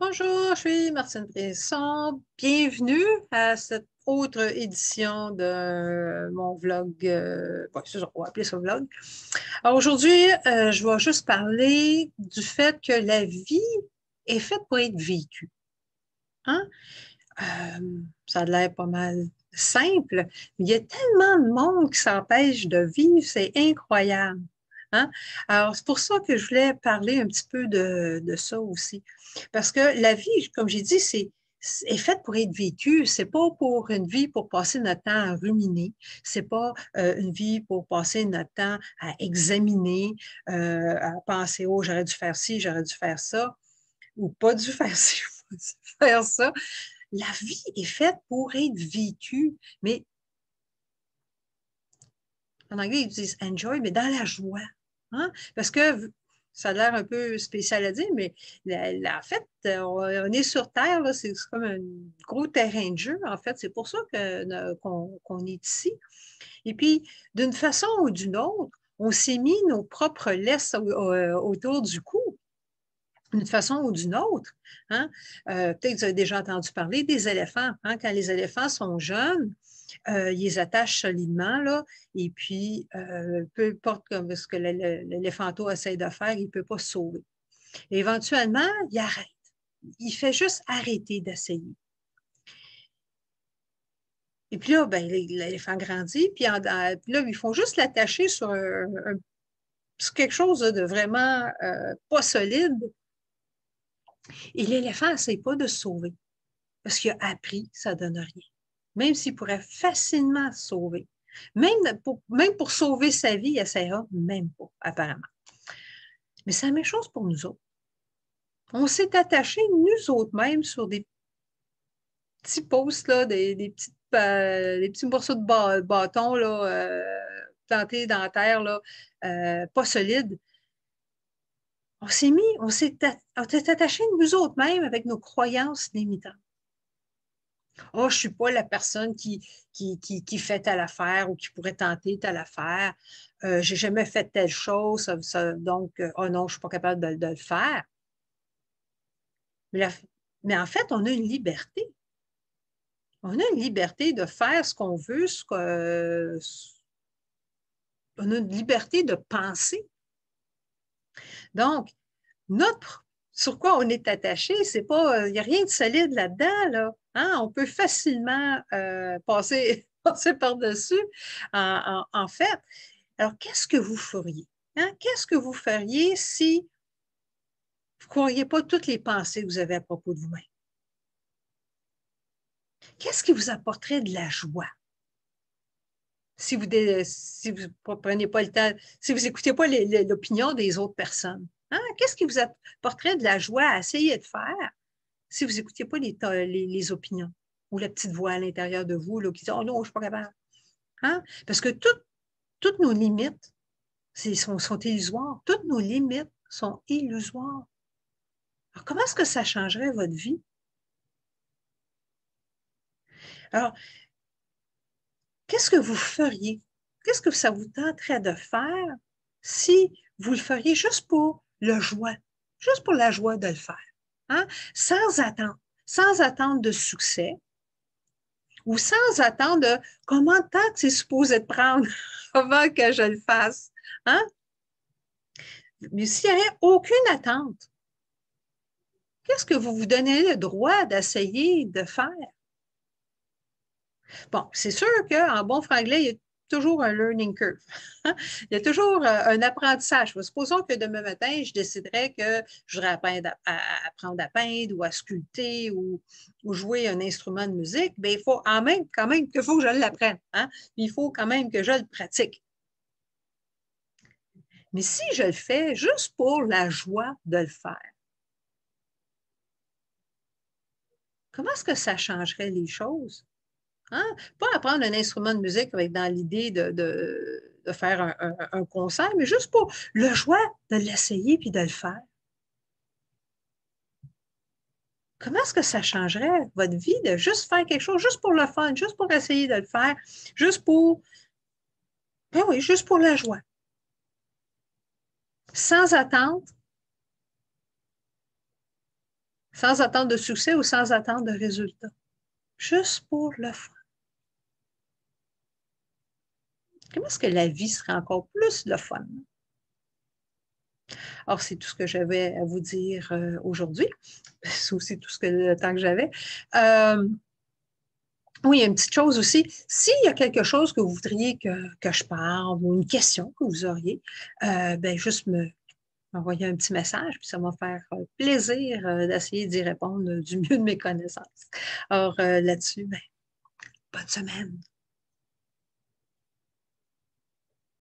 Bonjour, je suis Martine Bresson. Bienvenue à cette autre édition de mon vlog. bon, euh, on va appeler ça vlog. aujourd'hui, euh, je vais juste parler du fait que la vie est faite pour être vécue. Hein? Euh, ça a l'air pas mal simple. mais Il y a tellement de monde qui s'empêche de vivre, c'est incroyable. Hein? Alors, c'est pour ça que je voulais parler un petit peu de, ça aussi. Parce que la vie, comme j'ai dit, c'est est faite pour être vécue. C'est pas pour une vie pour passer notre temps à ruminer. C'est pas euh, une vie pour passer notre temps à examiner, euh, à penser oh j'aurais dû faire ci, j'aurais dû faire ça, ou pas dû faire ci, pas dû faire ça. La vie est faite pour être vécue, mais en anglais ils disent enjoy, mais dans la joie. Hein? Parce que ça a l'air un peu spécial à dire, mais en fait, on, est sur Terre, c'est comme un gros terrain de jeu, en fait. C'est pour ça euh, qu'on est ici. Et puis, d'une façon ou d'une autre, on s'est mis nos propres laisses autour du cou d'une façon ou d'une autre. Hein. Euh, peut-être que vous avez déjà entendu parler des éléphants. Hein. Quand les éléphants sont jeunes, euh, ils les attachent solidement, là, et puis, euh, peu importe ce que l'éléphanto essaie de faire, il ne peut pas se sauver. éventuellement, il arrête. Il fait juste arrêter d'essayer. Et puis là, ben, l'éléphant grandit, puis, là, ils font juste l'attacher sur quelque chose de vraiment pas solide, et l'éléphant n'essaie pas de se sauver parce qu'il a appris ça ne donne rien. Même s'il pourrait facilement se sauver. Même pour, sauver sa vie, il n'essaiera même pas, apparemment. Mais c'est la même chose pour nous autres. On s'est attaché nous autres même, sur des petits postes, là, euh, des, petits morceaux de bâton là, euh, plantés dans la terre, là, euh, pas solides, on s'est mis, on s'est attaché nous autres mêmes avec nos croyances limitantes. Oh, je ne suis pas la personne qui, qui, fait telle affaire ou qui pourrait tenter telle affaire. Euh, je n'ai jamais fait telle chose, donc, euh, oh non, je ne suis pas capable de, le faire. Mais, en fait, on a une liberté. On a une liberté de faire ce qu'on veut, on a une liberté de penser donc, notre, sur quoi on est attaché, c'est pas, il euh, n'y a rien de solide là-dedans. Hein? On peut facilement euh, passer, par-dessus. En, fait, alors qu'est-ce que vous feriez? Hein? Qu'est-ce que vous feriez si vous ne croyez pas toutes les pensées que vous avez à propos de vous-même? Qu'est-ce qui vous apporterait de la joie? si vous ne prenez pas le temps, si vous n'écoutez pas l'opinion des autres personnes. Hein, qu'est-ce qui vous apporterait de la joie à essayer de faire si vous n'écoutez pas les, opinions ou la petite voix à l'intérieur de vous qui dit Oh non, je ne suis pas capable. Hein? Parce que toutes nos limites sont, sont illusoires. Toutes nos limites sont illusoires. Alors, comment est-ce que ça changerait votre vie? Alors, Qu'est-ce que vous feriez? Qu'est-ce que ça vous tenterait de faire si vous le feriez juste pour le joie, juste pour la joie de le faire, hein? sans attendre, sans attendre de succès ou sans attendre de comment tant que c'est supposé de prendre avant que je le fasse. Hein? Mais s'il n'y avait aucune attente, qu'est-ce que vous vous donnez le droit d'essayer de faire? Bon, c'est sûr qu'en bon franglais, il y a toujours un learning curve. il y a toujours euh, un apprentissage. Supposons que demain matin, je déciderais que je voudrais apprendre à, peindre ou à sculpter ou, jouer un instrument de musique. Bien, il faut quand même que je l'apprenne. Hein. Il faut quand même que je le pratique. Mais si je le fais juste pour la joie de le faire, comment est-ce que ça changerait les choses? Hein? Pas apprendre un instrument de musique avec dans l'idée de, faire un, concert, mais juste pour le joie de l'essayer puis de le faire. Comment est-ce que ça changerait votre vie de juste faire quelque chose, juste pour le fun, juste pour essayer de le faire, juste pour, ben oui, juste pour la joie. Sans attente, sans attente de succès ou sans attente de résultat. Juste pour le fun. Comment est-ce que la vie serait encore plus le fun? Or, c'est tout ce que j'avais à vous dire euh, aujourd'hui. C'est aussi tout ce que le temps que j'avais. Euh, oui, une petite chose aussi. S'il y a quelque chose que vous voudriez que, je parle ou une question que vous auriez, bien, euh, ben juste me m'envoyer un petit message, puis ça va me faire plaisir d'essayer d'y répondre du mieux de mes connaissances. Alors là-dessus, ben, bonne semaine.